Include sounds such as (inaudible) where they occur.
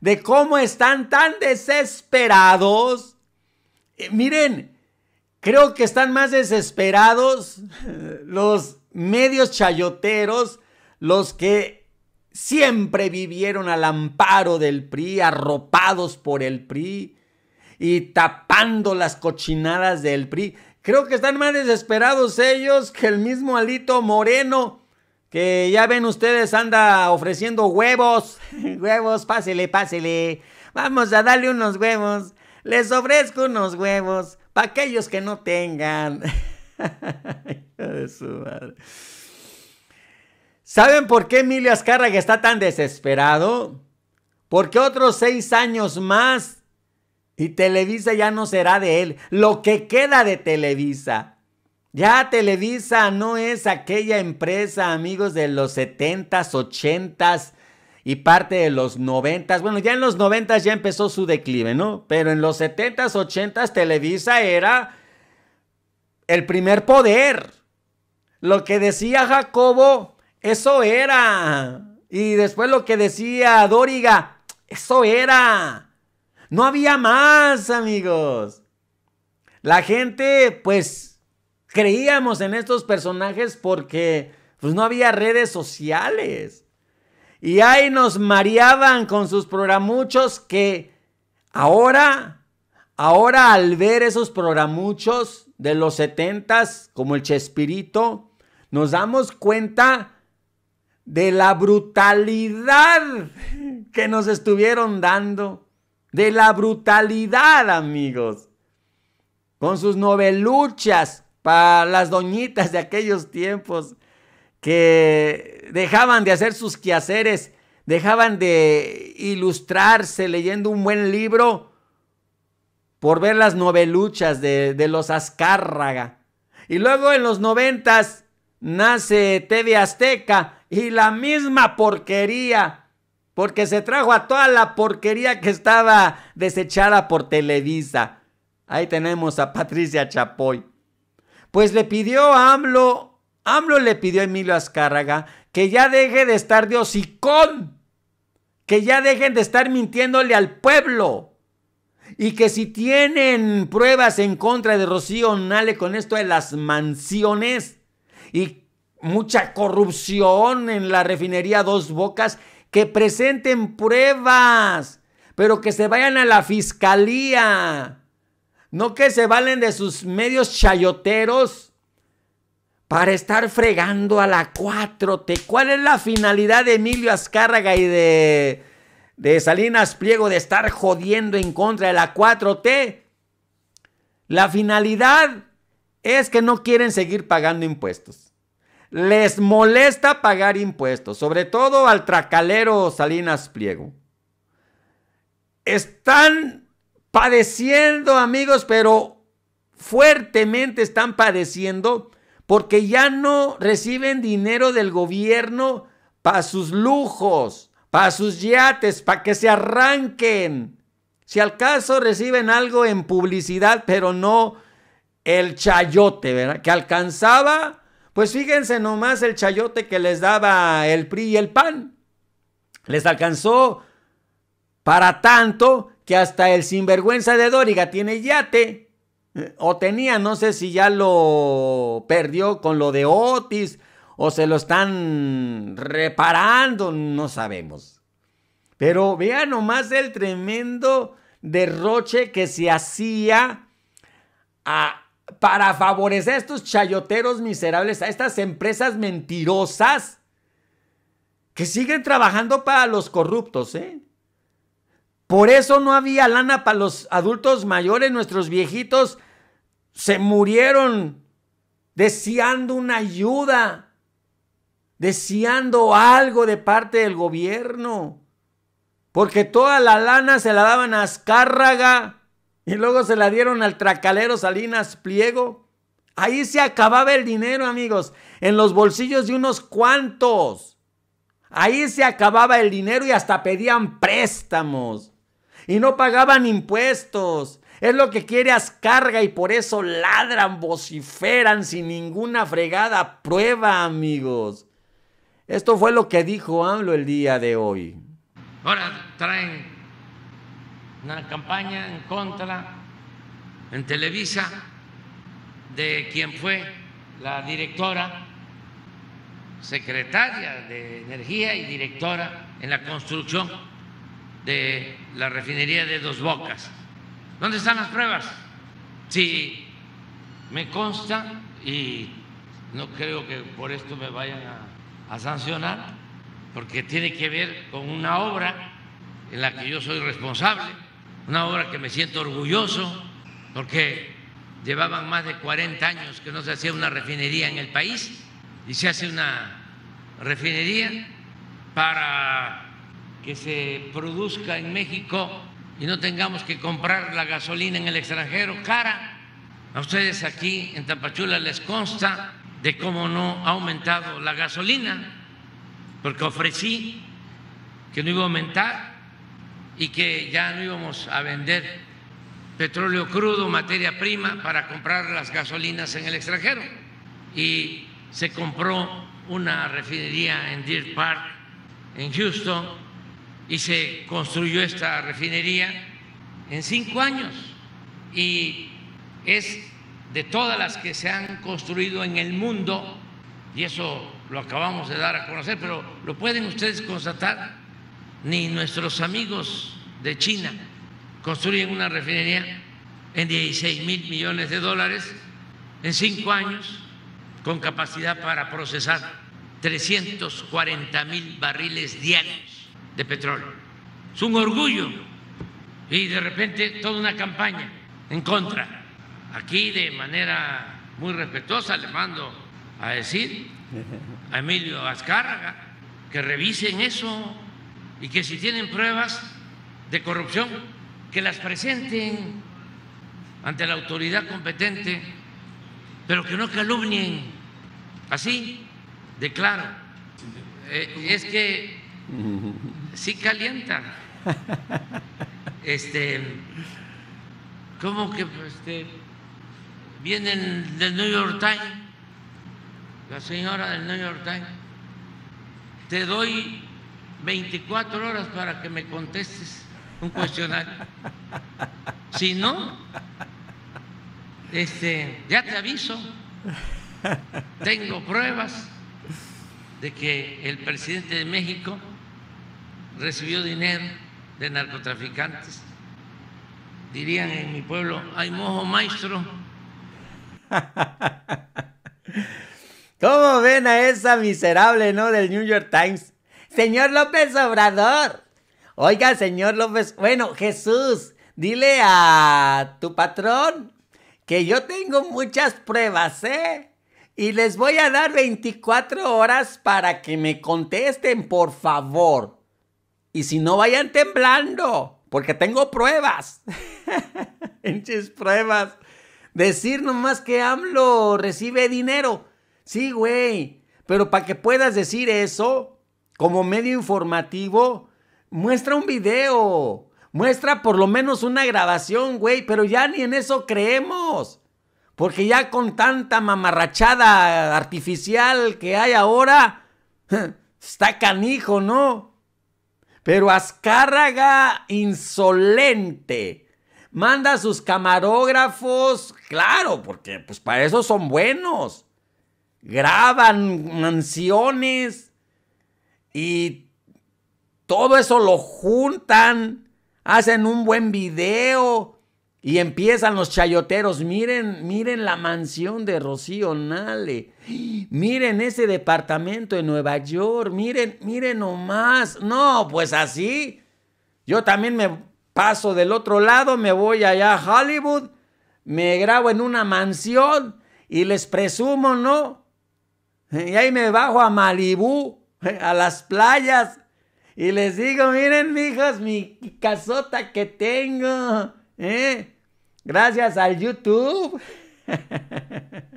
de cómo están tan desesperados. Eh, miren, creo que están más desesperados (laughs) los medios chayoteros, los que siempre vivieron al amparo del PRI, arropados por el PRI y tapando las cochinadas del PRI. Creo que están más desesperados ellos que el mismo Alito Moreno que ya ven ustedes, anda ofreciendo huevos. (laughs) huevos, pásele, pásele. Vamos a darle unos huevos. Les ofrezco unos huevos. Para aquellos que no tengan. (laughs) de su madre. ¿Saben por qué Emilio Azcárraga está tan desesperado? Porque otros seis años más y Televisa ya no será de él. Lo que queda de Televisa. Ya Televisa no es aquella empresa, amigos, de los 70s, 80s y parte de los 90s. Bueno, ya en los 90s ya empezó su declive, ¿no? Pero en los 70s, 80s Televisa era el primer poder. Lo que decía Jacobo, eso era. Y después lo que decía Doriga, eso era. No había más, amigos. La gente, pues creíamos en estos personajes porque pues, no había redes sociales. Y ahí nos mareaban con sus programuchos que ahora, ahora al ver esos programuchos de los setentas, como el Chespirito, nos damos cuenta de la brutalidad que nos estuvieron dando. De la brutalidad, amigos. Con sus noveluchas, para las doñitas de aquellos tiempos que dejaban de hacer sus quehaceres, dejaban de ilustrarse leyendo un buen libro por ver las noveluchas de, de los Azcárraga. Y luego en los noventas nace TV Azteca y la misma porquería, porque se trajo a toda la porquería que estaba desechada por Televisa. Ahí tenemos a Patricia Chapoy. Pues le pidió a AMLO, AMLO le pidió a Emilio Azcárraga que ya deje de estar de hocicón, que ya dejen de estar mintiéndole al pueblo. Y que si tienen pruebas en contra de Rocío Nale con esto de las mansiones y mucha corrupción en la refinería Dos Bocas, que presenten pruebas, pero que se vayan a la fiscalía. No que se valen de sus medios chayoteros para estar fregando a la 4T. ¿Cuál es la finalidad de Emilio Azcárraga y de, Salinas Pliego de estar jodiendo en contra de la 4T? La finalidad es que no quieren seguir pagando impuestos. Les molesta pagar impuestos, sobre todo al tracalero Salinas Pliego. Están padeciendo, amigos, pero fuertemente están padeciendo porque ya no reciben dinero del gobierno para sus lujos, para sus yates, para que se arranquen. Si al caso reciben algo en publicidad, pero no el chayote, ¿verdad? Que alcanzaba, pues fíjense nomás el chayote que les daba el PRI y el PAN. Les alcanzó para tanto que hasta el sinvergüenza de Doriga tiene yate. O tenía, no sé si ya lo perdió con lo de Otis o se lo están reparando, no sabemos. Pero vean nomás el tremendo derroche que se hacía para favorecer a estos chayoteros miserables, a estas empresas mentirosas que siguen trabajando para los corruptos, ¿eh? Por eso no había lana para los adultos mayores, nuestros viejitos se murieron deseando una ayuda, deseando algo de parte del gobierno. Porque toda la lana se la daban a Azcárraga y luego se la dieron al tracalero Salinas Pliego. Ahí se acababa el dinero, amigos, en los bolsillos de unos cuantos. Ahí se acababa el dinero y hasta pedían préstamos y no pagaban impuestos. Es lo que quiere ascarga y por eso ladran, vociferan sin ninguna fregada prueba, amigos. Esto fue lo que dijo AMLO el día de hoy. Ahora traen una campaña en contra en Televisa de quien fue la directora, secretaria de Energía y directora en la construcción de la refinería de Dos Bocas. ¿Dónde están las pruebas? Si me consta, y no creo que por esto me vayan a, a sancionar, porque tiene que ver con una obra en la que yo soy responsable, una obra que me siento orgulloso, porque llevaban más de 40 años que no se hacía una refinería en el país y se hace una refinería para que se produzca en México y no tengamos que comprar la gasolina en el extranjero cara. A ustedes aquí en Tapachula les consta de cómo no ha aumentado la gasolina, porque ofrecí que no iba a aumentar y que ya no íbamos a vender petróleo crudo, materia prima, para comprar las gasolinas en el extranjero. Y se compró una refinería en Deer Park, en Houston, y se construyó esta refinería en cinco años y es de todas las que se han construido en el mundo, y eso lo acabamos de dar a conocer, pero lo pueden ustedes constatar, ni nuestros amigos de China construyen una refinería en 16 mil millones de dólares en cinco años, con capacidad para procesar 340 mil barriles diarios de petróleo. Es un orgullo. Y de repente toda una campaña en contra. Aquí de manera muy respetuosa le mando a decir a Emilio Azcárraga que revisen eso y que si tienen pruebas de corrupción, que las presenten ante la autoridad competente, pero que no calumnien así, de eh, es que sí calienta. (laughs) Este, ¿cómo que este, vienen del New York Times? La señora del New York Times, te doy 24 horas para que me contestes un cuestionario. (laughs) Si no, este, ya te aviso, (laughs) tengo pruebas de que el presidente de México recibió dinero de narcotraficantes. Dirían en mi pueblo, hay mojo maestro. (laughs) ¿Cómo ven a esa miserable, no? Del New York Times. Señor López Obrador. Oiga, señor López. Bueno, Jesús, dile a tu patrón que yo tengo muchas pruebas, ¿eh? Y les voy a dar 24 horas para que me contesten, por favor. Y si no vayan temblando, porque tengo pruebas. Enches (laughs) pruebas. Decir nomás que hablo, recibe dinero. Sí, güey. Pero para que puedas decir eso, como medio informativo, muestra un video. Muestra por lo menos una grabación, güey. Pero ya ni en eso creemos. Porque ya con tanta mamarrachada artificial que hay ahora, (laughs) está canijo, ¿no? Pero Azcárraga, insolente, manda a sus camarógrafos, claro, porque pues para eso son buenos. Graban mansiones y todo eso lo juntan, hacen un buen video y empiezan los chayoteros. Miren, miren la mansión de Rocío Nale. Miren ese departamento de Nueva York. Miren, miren nomás. No, pues así. Yo también me paso del otro lado, me voy allá a Hollywood, me grabo en una mansión y les presumo, ¿no? Y ahí me bajo a Malibú, a las playas. Y les digo, miren, hijas, mi casota que tengo. ¿Eh? Gracias al YouTube. (laughs)